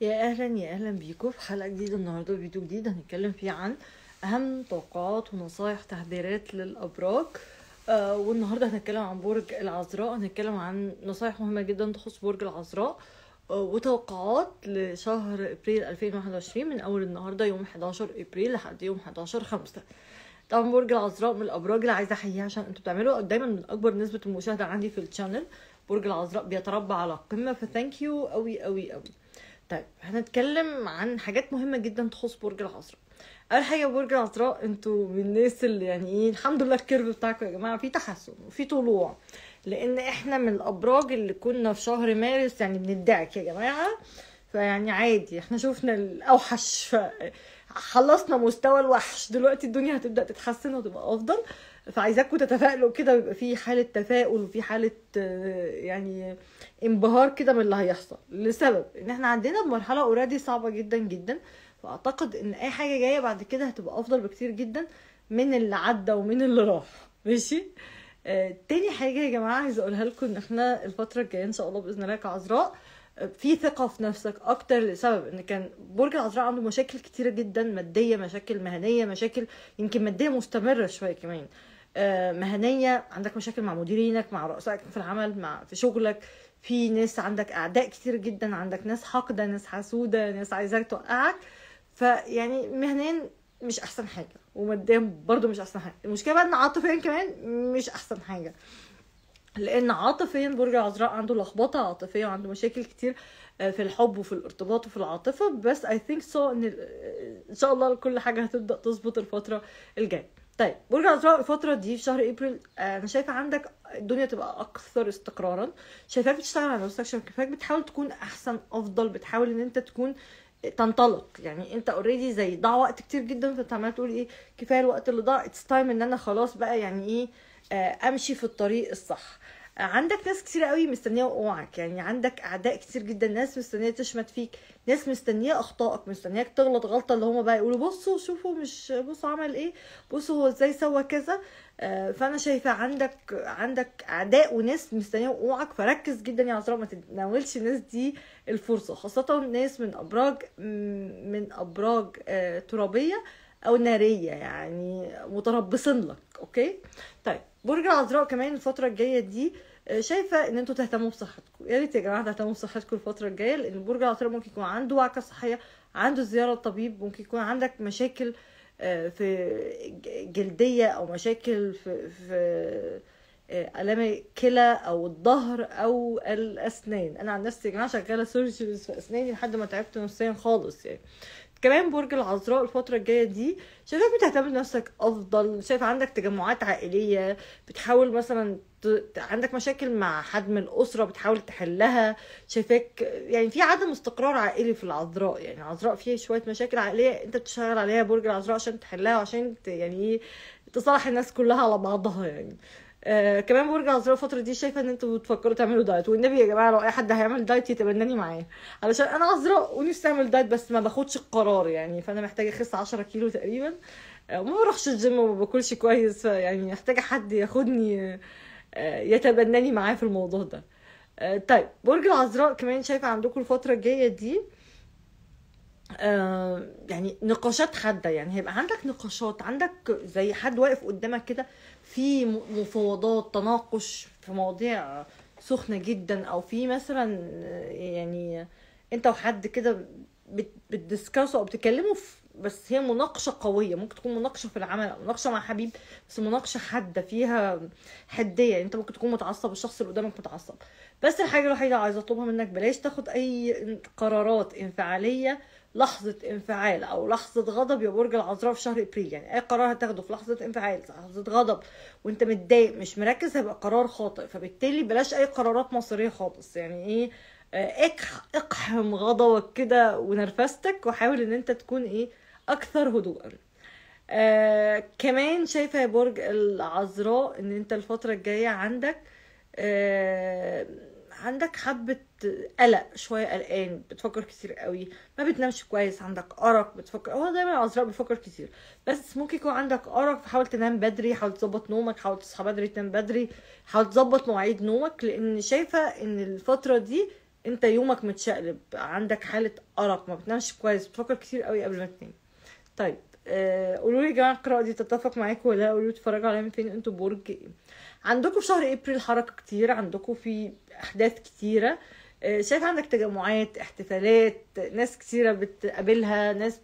يا اهلا يا اهلا بيكم في حلقه جديده النهارده فيديو جديد هنتكلم فيه عن اهم توقعات ونصايح تحذيرات للابراج آه والنهارده هنتكلم عن برج العذراء هنتكلم عن نصايح مهمه جدا تخص برج العذراء آه وتوقعات لشهر ابريل 2021 من اول النهارده يوم 11 ابريل لحد يوم 11 5 طبعا برج العذراء من الابراج اللي عايزه احييها عشان انتوا بتعملوا دايما من اكبر نسبه المشاهده عندي في الشانل برج العذراء بيتربع على القمه فثانك يو قوي قوي قوي طيب هنتكلم عن حاجات مهمه جدا تخص برج العذراء اول حاجه برج العذراء انتوا من الناس اللي يعني ايه الحمد لله الكيرف بتاعكم يا جماعه في تحسن وفي طلوع لان احنا من الابراج اللي كنا في شهر مارس يعني بندعك يا جماعه فيعني عادي احنا شفنا الاوحش خلصنا مستوى الوحش دلوقتي الدنيا هتبدا تتحسن وتبقى افضل فعايزاكم تتفائلوا كده ويبقى في حاله تفاؤل وفي حاله آه، يعني انبهار كده من اللي هيحصل لسبب ان احنا عندنا مرحله اوريدي صعبه جدا جدا فاعتقد ان اي حاجه جايه بعد كده هتبقى افضل بكتير جدا من اللي عدى ومن اللي راح ماشي آه تاني حاجه يا جماعه عايزه اقولها لكم ان احنا الفتره الجايه ان شاء الله باذن الله كعذراء آه، في ثقه في نفسك اكتر لسبب ان كان برج العذراء عنده مشاكل كتيره جدا ماديه مشاكل مهنيه مشاكل يمكن ماديه مستمره شويه كمان آه، مهنيه عندك مشاكل مع مديرينك مع رؤسائك في العمل مع في شغلك في ناس عندك اعداء كتير جدا عندك ناس حاقده ناس حسوده ناس عايزاك توقعك فيعني مهنيا مش احسن حاجه وماديا برضو مش احسن حاجه المشكله بقى ان عاطفيا كمان مش احسن حاجه لان عاطفيا برج العذراء عنده لخبطه عاطفيه وعنده مشاكل كتير آه، في الحب وفي الارتباط وفي العاطفه بس اي ثينك سو ان آه، ان شاء الله كل حاجه هتبدا تظبط الفتره الجايه طيب برج العذراء الفتره دي في شهر ابريل آه، انا شايفه عندك الدنيا تبقى اكثر استقرارا شايفاك بتشتغل على نفسك شايفاك بتحاول تكون احسن افضل بتحاول ان انت تكون تنطلق يعني انت اوريدي زي ضاع وقت كتير جدا فانت عمال تقول ايه كفايه الوقت اللي ضاع اتس تايم ان انا خلاص بقى يعني ايه آه، امشي في الطريق الصح عندك ناس كتير قوي مستنيه وقوعك يعني عندك اعداء كتير جدا ناس مستنيه تشمت فيك ناس مستنيه اخطائك مستنياك تغلط غلطه اللي هما بقى يقولوا بصوا شوفوا مش بصوا عمل ايه بصوا هو ازاي سوى كذا آه، فانا شايفه عندك عندك اعداء وناس مستنيه وقوعك فركز جدا يا عذراء ما تتناولش الناس دي الفرصه خاصه ناس من ابراج من ابراج آه، ترابيه او ناريه يعني متربصين لك اوكي طيب برج العذراء كمان الفتره الجايه دي آه، شايفه ان انتوا تهتموا بصحتكم يا ريت يا جماعه تهتموا بصحتكم الفتره الجايه لان برج العذراء ممكن يكون عنده وعكه صحيه عنده زياره طبيب ممكن يكون عندك مشاكل آه، في جلديه او مشاكل في في آه، الام الكلى او الظهر او الاسنان انا عن نفسي يا جماعه شغاله سيرجريز في اسناني لحد ما تعبت نفسيا خالص يعني كمان برج العذراء الفترة الجاية دي شايفاك بتهتم بنفسك أفضل شايف عندك تجمعات عائلية بتحاول مثلا ت... عندك مشاكل مع حد من الأسرة بتحاول تحلها شايفاك يعني في عدم استقرار عائلي في العذراء يعني العذراء فيه شوية مشاكل عائلية أنت بتشتغل عليها برج العذراء عشان تحلها وعشان ت... يعني تصالح الناس كلها على بعضها يعني آه كمان برج عذراء الفتره دي شايفه ان انتوا بتفكروا تعملوا دايت والنبي يا جماعه لو اي حد هيعمل دايت يتبناني معاه علشان انا عذراء ونفسي اعمل دايت بس ما باخدش القرار يعني فانا محتاجه اخس 10 كيلو تقريبا آه وما بروحش الجيم وما باكلش كويس يعني محتاجه حد ياخدني آه يتبناني معاه في الموضوع ده آه طيب برج العذراء كمان شايفه عندكم الفتره الجايه دي آه، يعني نقاشات حاده يعني هيبقى عندك نقاشات عندك زي حد واقف قدامك كده في مفاوضات تناقش في مواضيع سخنه جدا او في مثلا يعني انت وحد كده بتدسكاسوا او بتتكلموا بس هي مناقشة قوية ممكن تكون مناقشة في العمل أو مناقشة مع حبيب بس مناقشة حادة فيها حدية يعني أنت ممكن تكون متعصب الشخص اللي قدامك متعصب بس الحاجة الوحيدة اللي عايزة أطلبها منك بلاش تاخد أي قرارات انفعالية لحظه انفعال او لحظه غضب يا برج العذراء في شهر ابريل يعني اي قرار هتاخده في لحظه انفعال لحظه غضب وانت متضايق مش مركز هيبقى قرار خاطئ فبالتالي بلاش اي قرارات مصيريه خالص يعني ايه آه، اقحم غضبك كده ونرفزتك وحاول ان انت تكون ايه اكثر هدوءا آه كمان شايفه يا برج العذراء ان انت الفتره الجايه عندك آه عندك حبة قلق شوية قلقان بتفكر كتير قوي ما بتنامش كويس عندك أرق بتفكر هو دايما العذراء بيفكر كتير بس ممكن يكون عندك أرق فحاول تنام بدري حاول تظبط نومك حاول تصحى بدري تنام بدري حاول تظبط مواعيد نومك لأن شايفة إن الفترة دي أنت يومك متشقلب عندك حالة أرق ما بتنامش كويس بتفكر كتير قوي قبل ما تنام طيب آه، قولوا لي يا جماعه القراءه دي تتفق معاكم ولا قولوا لي اتفرجوا عليها من فين انتوا برج ايه؟ عندكم في شهر ابريل حركه كتير عندكم في احداث كتيره آه، شايف عندك تجمعات احتفالات ناس كتيره بتقابلها ناس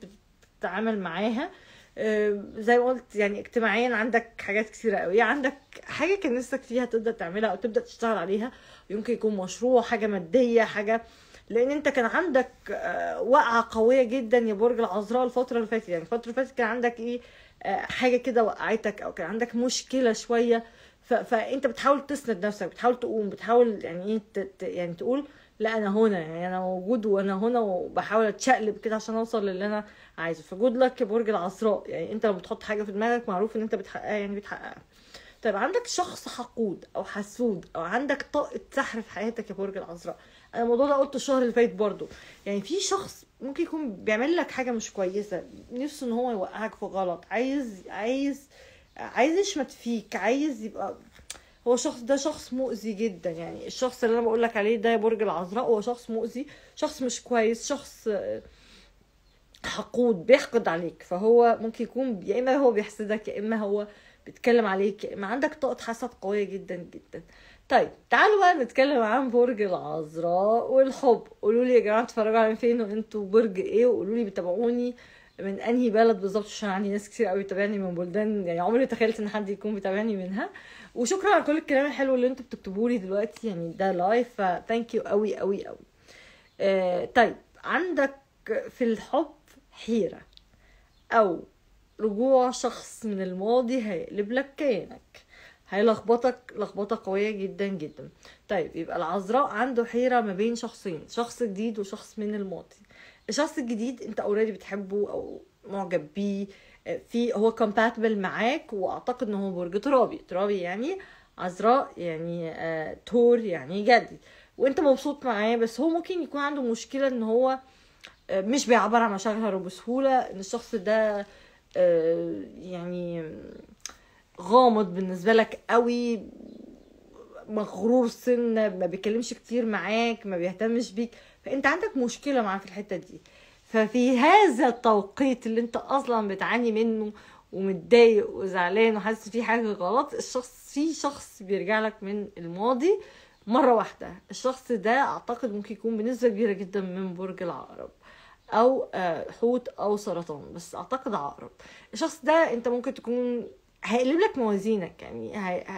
بتتعامل معاها آه، زي ما قلت يعني اجتماعيا عندك حاجات كتيره قوي عندك حاجه كان نفسك فيها تبدا تعملها او تبدا تشتغل عليها يمكن يكون مشروع حاجه ماديه حاجه لان انت كان عندك آه، وقعه قويه جدا يا برج العذراء الفتره اللي فاتت يعني الفتره اللي فاتت كان عندك ايه آه، حاجه كده وقعتك او كان عندك مشكله شويه فانت بتحاول تسند نفسك بتحاول تقوم بتحاول يعني ايه يعني تقول لا انا هنا يعني انا موجود وانا هنا وبحاول اتشقلب كده عشان اوصل للي انا عايزه فجود لك يا برج العذراء يعني انت لما بتحط حاجه في دماغك معروف ان انت بتحققها يعني بتحققها طيب عندك شخص حقود او حسود او عندك طاقه سحر في حياتك يا برج العذراء انا الموضوع ده قلته الشهر اللي فات برضه يعني في شخص ممكن يكون بيعمل لك حاجه مش كويسه نفسه ان هو يوقعك في غلط عايز عايز عايز يشمت فيك عايز يبقى هو شخص ده شخص مؤذي جدا يعني الشخص اللي انا بقول لك عليه ده برج العذراء هو شخص مؤذي شخص مش كويس شخص حقود بيحقد عليك فهو ممكن يكون يا اما هو بيحسدك يا اما هو بيتكلم عليك يا اما عندك طاقه حسد قويه جدا جدا طيب تعالوا بقى نتكلم عن برج العذراء والحب قولوا لي يا جماعه اتفرجوا على فين وانتوا برج ايه وقولوا لي بتابعوني من انهي بلد بالظبط عشان عندي ناس كتير قوي بتتابعني من بلدان يعني عمري تخيلت ان حد يكون بيتابعني منها وشكرا على كل الكلام الحلو اللي انتوا بتكتبوه لي دلوقتي يعني ده لايف فثانك يو قوي قوي قوي آه طيب عندك في الحب حيرة أو رجوع شخص من الماضي هيقلب لك كيانك هيلخبطك لخبطة قوية جدا جدا طيب يبقى العذراء عنده حيرة ما بين شخصين شخص جديد وشخص من الماضي الشخص الجديد انت اوريدي بتحبه او معجب بيه في هو كومباتبل معاك واعتقد ان هو برج ترابي ترابي يعني عذراء يعني آه تور يعني جدي وانت مبسوط معاه بس هو ممكن يكون عنده مشكله ان هو آه مش بيعبر عن مشاعره بسهولة ان الشخص ده آه، يعني غامض بالنسبة لك قوي مغرور سنة ما بيتكلمش كتير معاك ما بيهتمش بيك فانت عندك مشكلة معاه في الحتة دي ففي هذا التوقيت اللي انت اصلا بتعاني منه ومتضايق وزعلان وحاسس في حاجه غلط الشخص في شخص بيرجع لك من الماضي مره واحده الشخص ده اعتقد ممكن يكون بنسبه كبيره جدا من برج العقرب او آه، حوت او سرطان بس اعتقد عقرب الشخص ده انت ممكن تكون هيقلب لك موازينك يعني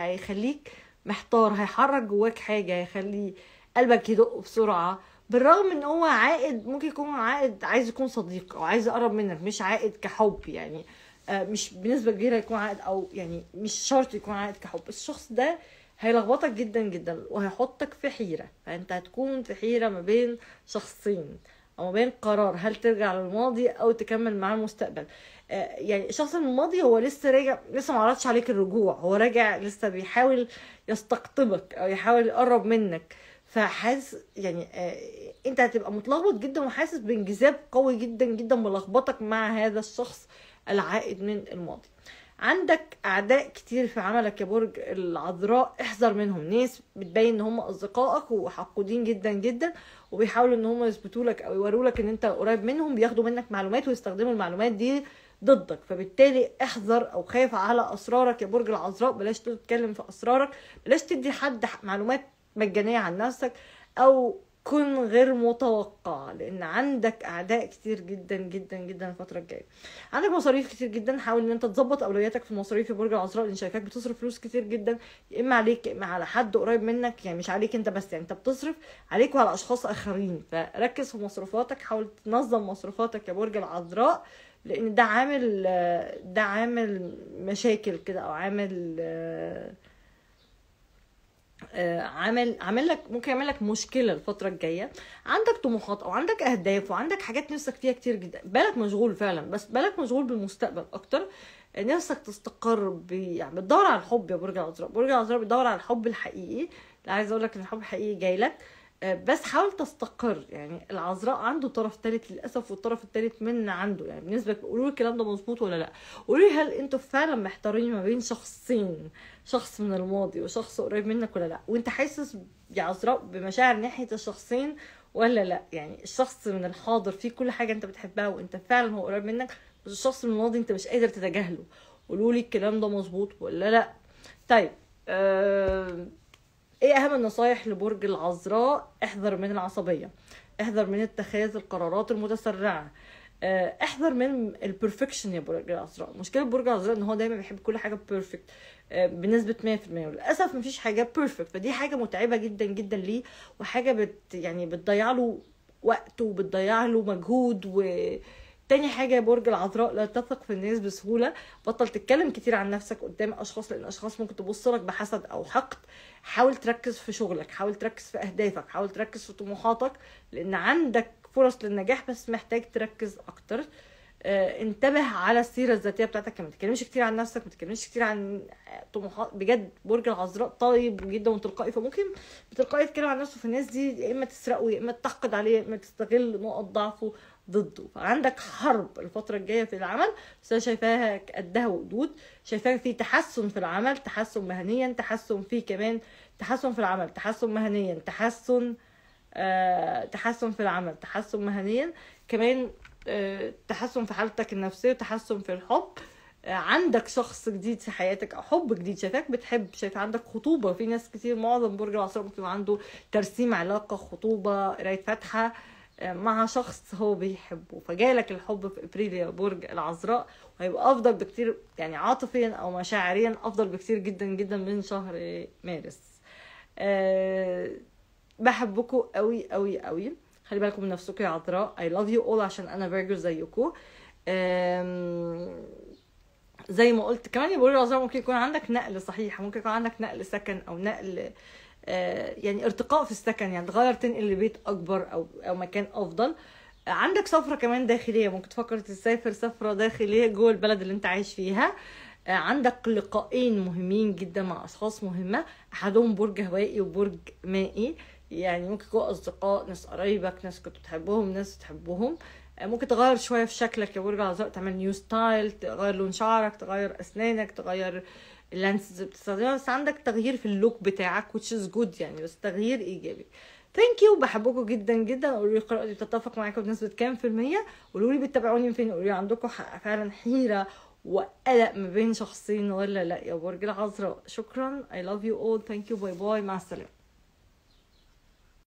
هيخليك محتار هيحرك جواك حاجه هيخلي قلبك يدق بسرعه بالرغم ان هو عائد ممكن يكون عائد عايز يكون صديق او عايز يقرب منك مش عائد كحب يعني آه، مش بنسبه كبيره يكون عائد او يعني مش شرط يكون عائد كحب الشخص ده هيلخبطك جدا جدا وهيحطك في حيره فانت هتكون في حيره ما بين شخصين او بين قرار هل ترجع للماضي او تكمل مع المستقبل آه، يعني الشخص الماضي هو لسه راجع لسه ما عرضش عليك الرجوع هو راجع لسه بيحاول يستقطبك او يحاول يقرب منك فحاسس يعني آه، انت هتبقى متلخبط جدا وحاسس بانجذاب قوي جدا جدا ملخبطك مع هذا الشخص العائد من الماضي عندك اعداء كتير في عملك يا برج العذراء احذر منهم ناس بتبين ان هم اصدقائك وحقودين جدا جدا وبيحاولوا ان هم يثبتوا لك او يوروا لك ان انت قريب منهم بياخدوا منك معلومات ويستخدموا المعلومات دي ضدك فبالتالي احذر او خاف على اسرارك يا برج العذراء بلاش تتكلم في اسرارك بلاش تدي حد معلومات مجانيه عن نفسك او كن غير متوقع لان عندك اعداء كتير جدا جدا جدا الفتره الجايه عندك مصاريف كتير جدا حاول ان انت تظبط اولوياتك في المصاريف في برج العذراء لان شركات بتصرف فلوس كتير جدا يا اما عليك يا اما على حد قريب منك يعني مش عليك انت بس يعني انت بتصرف عليك وعلى اشخاص اخرين فركز في مصروفاتك حاول تنظم مصروفاتك يا برج العذراء لان ده عامل ده عامل مشاكل كده او عامل آه، آه، عامل عامل لك ممكن يعمل لك مشكله الفتره الجايه عندك طموحات او عندك اهداف وعندك حاجات نفسك فيها كتير جدا بالك مشغول فعلا بس بالك مشغول بالمستقبل اكتر نفسك تستقر يعني بتدور على الحب يا برج العذراء برج العذراء بيدور على الحب الحقيقي عايز اقول لك ان الحب الحقيقي جاي لك آه، بس حاول تستقر يعني العذراء عنده طرف ثالث للاسف والطرف الثالث من عنده يعني بالنسبه قولوا الكلام ده مظبوط ولا لا قولوا هل انتوا فعلا محتارين ما بين شخصين شخص من الماضي وشخص قريب منك ولا لا وانت حاسس يا عذراء بمشاعر ناحيه الشخصين ولا لا يعني الشخص من الحاضر فيه كل حاجه انت بتحبها وانت فعلا هو قريب منك بس الشخص من الماضي انت مش قادر تتجاهله قولوا لي الكلام ده مظبوط ولا لا طيب أه ايه اهم النصايح لبرج العذراء احذر من العصبيه احذر من اتخاذ القرارات المتسرعه آه، احذر من البرفكشن يا برج العذراء مشكله برج العذراء ان هو دايما بيحب كل حاجه بيرفكت آه، بنسبه 100% وللاسف مفيش حاجه بيرفكت فدي حاجه متعبه جدا جدا ليه وحاجه بت يعني بتضيع له وقت وبتضيع له مجهود و تاني حاجه يا برج العذراء لا تثق في الناس بسهوله بطل تتكلم كتير عن نفسك قدام اشخاص لان اشخاص ممكن تبص لك بحسد او حقد حاول تركز في شغلك حاول تركز في اهدافك حاول تركز في طموحاتك لان عندك فرص للنجاح بس محتاج تركز اكتر آه، انتبه على السيره الذاتيه بتاعتك ما تتكلمش كتير عن نفسك ما تتكلمش كتير عن طموحات بجد برج العذراء طيب جدا وتلقائي فممكن بتلقائي تتكلم عن نفسه في الناس دي يا اما تسرقه يا اما تحقد عليه يا اما تستغل نقط ضعفه ضده فعندك حرب الفتره الجايه في العمل بس انا شايفاها قدها وقدود شايفاها في تحسن في العمل تحسن مهنيا تحسن في كمان تحسن في العمل تحسن مهنيا تحسن آه تحسن في العمل تحسن مهنيا كمان آه تحسن في حالتك النفسيه تحسن في الحب آه عندك شخص جديد في حياتك او حب جديد شايفاك بتحب شايف عندك خطوبه في ناس كتير معظم برج العصر ممكن عنده ترسيم علاقه خطوبه قرايه فاتحه مع شخص هو بيحبه فجالك الحب في ابريل يا برج العذراء وهيبقى افضل بكتير يعني عاطفيا او مشاعريا افضل بكتير جدا جدا من شهر مارس أه بحبكم قوي قوي قوي خلي بالكم من نفسكم يا عذراء اي لاف يو اول عشان انا فيرجو زيكم زي ما قلت كمان يا برج العذراء ممكن يكون عندك نقل صحيح ممكن يكون عندك نقل سكن او نقل آه آه، يعني ارتقاء في السكن يعني تغير تنقل لبيت اكبر او او مكان افضل عندك سفرة كمان داخلية ممكن تفكر تسافر سفرة داخلية جوه البلد اللي انت عايش فيها آه، عندك لقاءين مهمين جدا مع اشخاص مهمة احدهم برج هوائي وبرج مائي يعني ممكن يكونوا اصدقاء ناس قرايبك ناس كنت بتحبهم ناس تحبهم ممكن تغير شويه في شكلك لو رجع تعمل نيو ستايل تغير لون شعرك تغير اسنانك تغير اللانسز بتستخدمها بس عندك تغيير في اللوك بتاعك which is good يعني بس تغيير ايجابي ثانك يو بحبكم جدا جدا قولوا لي القراءه دي بتتفق معاكم بنسبه كام في الميه قولوا لي بتتابعوني فين قولوا لي عندكم حق فعلا حيره وقلق ما بين شخصين ولا لا يا برج العذراء شكرا I love you all thank you باي باي مع السلامه